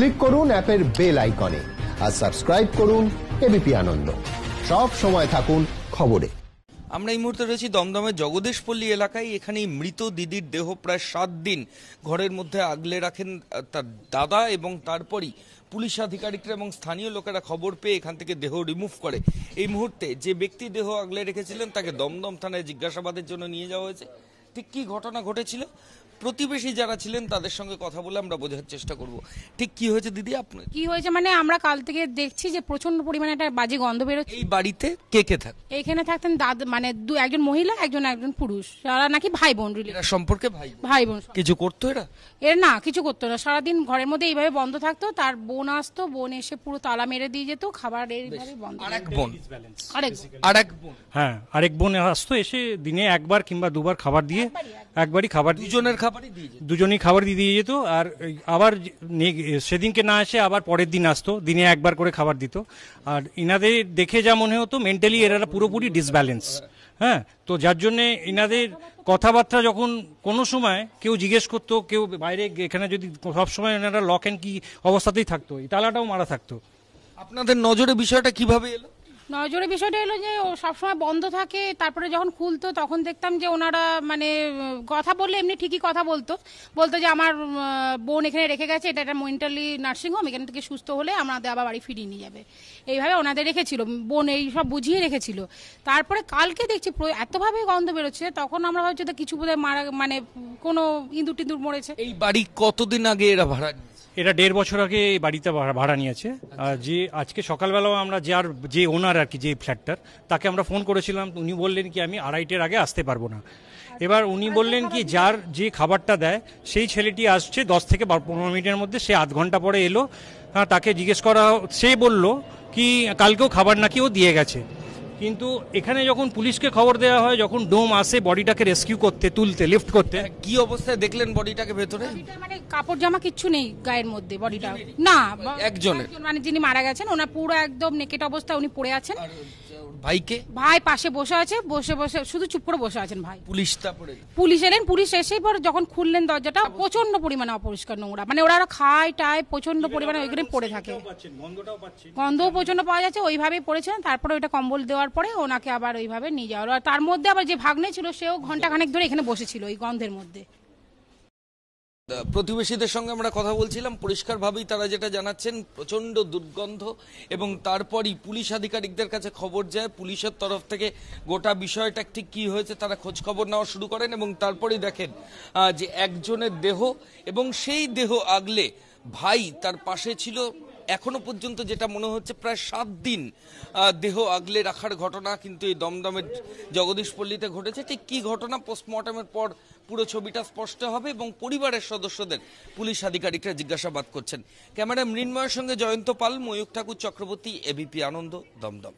Click করুন অ্যাপের bell আইকনে আর সাবস্ক্রাইব করুন এবিপি আনন্দ সব সময় থাকুন খবরে আমরা এই মুহূর্তে রয়েছি দমদমের জগদেশপল্লী এলাকায় এখানেই মৃত দিদির দেহ প্রায় সাত দিন ঘরের মধ্যে আগলে রাখেন তার দাদা এবং তারপরই পুলিশ আধিকারিকরা এবং স্থানীয় লোকেরা খবর পেয়ে এখান থেকে দেহ রিমুভ করে এই মুহূর্তে যে ব্যক্তি দেহ আগলে রেখেছিলেন তাকে দমদম থানায় জিজ্ঞাসাবাদের জন্য নিয়ে যাওয়া হয়েছে ঠিক কী ঘটনা ঘটেছিল প্রতিবেশী যারা ছিলেন তাদের সঙ্গে কথা বলে আমরা বোঝার চেষ্টা করব ঠিক কি হয়েছে দিদি আপনি কি হয়েছে মানে আমরা কাল থেকে দেখছি যে প্রচন্ড পরিমাণে একটা বাজে গন্ধ বেরোচ্ছে এই বাড়িতে কে কে থাকে এখানে থাকতেন দাদ মানে দু একজন মহিলা একজন একজন পুরুষ তারা নাকি ভাই বোন এরা সম্পর্কে ভাই ভাই বোন কিছু করতো এরা এর না কিছু করতো না সারাদিন ঘরের মধ্যে এইভাবে বন্ধ থাকতো তার বোন আসতো বোন এসে পুরো তালা মেরে দিয়ে যেত খাবার এইভাবে বন্ধ আরেক বোন আরেক আরেক বোন হ্যাঁ আরেক বোন আসতো এসে দিনে একবার কিংবা দুবার খাবার দিয়ে একবারই খাবার দুজনের খাবারই দুজনই খাবার দিয়ে দিয়ে যেত আর আবার সেদিনকে না আসে আবার পরের দিন আসতো দিনে একবার করে খাবার দিত আর ইনাদের দেখে যা মনে হতো মেন্টালি এরা পুরোপুরি ডিসব্যালেন্স হ্যাঁ তো যার জন্যে ইনাদের কথাবার্তা যখন কোনো সময় কেউ জিজ্ঞেস করতো কেউ বাইরে এখানে যদি সবসময় এনারা লক অ্যান্ড কি অবস্থাতেই থাকতো তালাটাও মারা থাকতো আপনাদের নজরে বিষয়টা কিভাবে এলো নজরের বিষয়টা হলো যে ও সবসময় বন্ধ থাকে তারপরে যখন খুলতো তখন দেখতাম যে ওনারা মানে কথা বললে এমনি ঠিকই কথা বলতো বলতো যে আমার বোন এখানে রেখে গেছে এটা একটা মেন্টালি নার্সিংহোম এখান থেকে সুস্থ হলে আমাদের আবার বাড়ি ফিরিয়ে নিয়ে যাবে এইভাবে ওনাদের রেখেছিল বোন এই সব বুঝিয়ে রেখেছিল তারপরে কালকে দেখছি এতভাবে গন্ধ বেরোচ্ছে তখন আমরা হয়তো কিছু বোধহয় মারা মানে কোনো ইঁদুর টিঁদুর মরেছে এই বাড়ি কতদিন আগে এরা ভাড়া এটা দেড় বছর আগে এই বাড়িতে ভাড়া নিয়েছে আচ্ছা। আর যে আজকে সকালবেলাও আমরা যার যে ওনার আর কি যে ফ্ল্যাটটার তাকে আমরা ফোন করেছিলাম উনি বললেন কি আমি আড়াইটের আগে আসতে পারবো না আচ্ছা। এবার উনি মানে বললেন কি যার যে খাবারটা দেয় সেই ছেলেটি আসছে দশ থেকে পনেরো মিনিটের মধ্যে সে আধ ঘন্টা পরে এলো হ্যাঁ, তাকে জিজ্ঞেস করা সে বলল কি কালকেও খাবার নাকি ও দিয়ে গেছে কিন্তু এখানে যখন পুলিশকে খবর দেওয়া হয় যখন ডোম আসে বডিটাকে রেস্কিউ করতে তুলতে লিফট করতে হ্যাঁ, কি অবস্থায় দেখলেন বডিটাকে ভেতরে মানে কাপড় জামা কিচ্ছু নেই গায়ের মধ্যে বডিটা না একজনের মানে যিনি মারা গেছেন ওনার পুরো একদম নেকেট অবস্থা উনি পড়ে আছেন ভাইকে ভাই পাশে বসে আছে বসে বসে শুধু চুপ করে বসে আছেন ভাই পুলিশ তারপরে পুলিশ এলেন পুলিশ এসে পর যখন খুললেন দরজাটা আচ্ছা, প্রচন্ড পরিমাণে অপরিষ্কার নোংরা মানে ওরা খায় টায় প্রচন্ড পরিমাণে ওইখানে পড়ে থাকে গন্ধও প্রচন্ড পাওয়া যাচ্ছে ওইভাবেই পড়েছেন তারপরে ওইটা কম্বল দেওয়ার পরে ওনাকে আবার ওইভাবে নিয়ে যাওয়ার তার মধ্যে আবার যে ভাগ্নে ছিল সেও ঘন্টা খানেক ধরে এখানে বসেছিল ওই গন্ধের মধ্যে প্রতিবেশীদের সঙ্গে আমরা কথা বলছিলাম পরিষ্কারভাবেই তারা যেটা জানাচ্ছেন প্রচণ্ড দুর্গন্ধ এবং তারপরই পুলিশ আধিকারিকদের কাছে খবর যায় পুলিশের তরফ থেকে গোটা বিষয়টা ঠিক কী হয়েছে তারা খোঁজ খবর নেওয়া শুরু করেন এবং তারপরই দেখেন যে একজনের দেহ এবং সেই দেহ আগলে ভাই তার পাশে ছিল এখনো পর্যন্ত যেটা মনে হচ্ছে প্রায় সাত দিন দেহ আগলে রাখার ঘটনা কিন্তু এই দমদমের জগদীশপল্লিতে ঘটেছে ঠিক কী ঘটনা পোস্টমর্টমের পর পুরো ছবিটা স্পষ্ট হবে এবং পরিবারের সদস্যদের পুলিশ আধিকারিকরা জিজ্ঞাসাবাদ করছেন ক্যামেরা মৃন্ময়ের সঙ্গে জয়ন্ত পাল ময়ূর ঠাকুর চক্রবর্তী এবিপি আনন্দ দমদম